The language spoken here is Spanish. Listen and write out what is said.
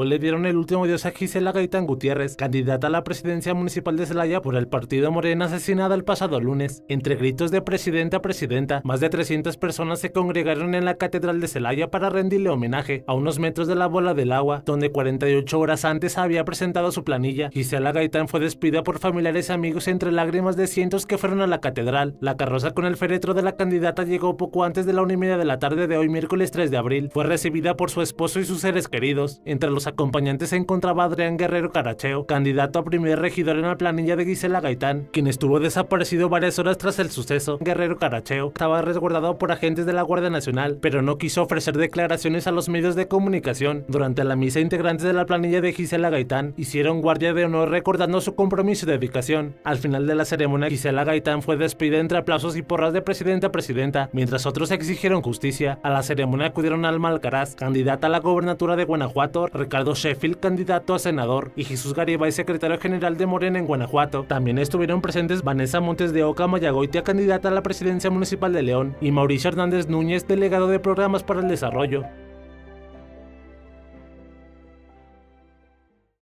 Hoy le dieron el último adiós a Gisela Gaitán Gutiérrez, candidata a la presidencia municipal de Celaya por el partido Morena asesinada el pasado lunes. Entre gritos de presidenta a presidenta, más de 300 personas se congregaron en la Catedral de Celaya para rendirle homenaje a unos metros de la bola del agua, donde 48 horas antes había presentado su planilla. Gisela Gaitán fue despida por familiares y amigos entre lágrimas de cientos que fueron a la catedral. La carroza con el féretro de la candidata llegó poco antes de la una y media de la tarde de hoy miércoles 3 de abril. Fue recibida por su esposo y sus seres queridos. Entre los acompañantes se encontraba Adrián Guerrero Caracheo, candidato a primer regidor en la planilla de Gisela Gaitán, quien estuvo desaparecido varias horas tras el suceso. Guerrero Caracheo estaba resguardado por agentes de la Guardia Nacional, pero no quiso ofrecer declaraciones a los medios de comunicación. Durante la misa, integrantes de la planilla de Gisela Gaitán hicieron guardia de honor recordando su compromiso y dedicación. Al final de la ceremonia, Gisela Gaitán fue despedida entre aplausos y porras de presidenta a presidenta, mientras otros exigieron justicia. A la ceremonia acudieron Alma Alcaraz, candidata a la gobernatura de Guanajuato, Ricardo Sheffield, candidato a senador, y Jesús Garibay, secretario general de Morena en Guanajuato. También estuvieron presentes Vanessa Montes de Oca Mayagoitia, candidata a la presidencia municipal de León, y Mauricio Hernández Núñez, delegado de programas para el desarrollo.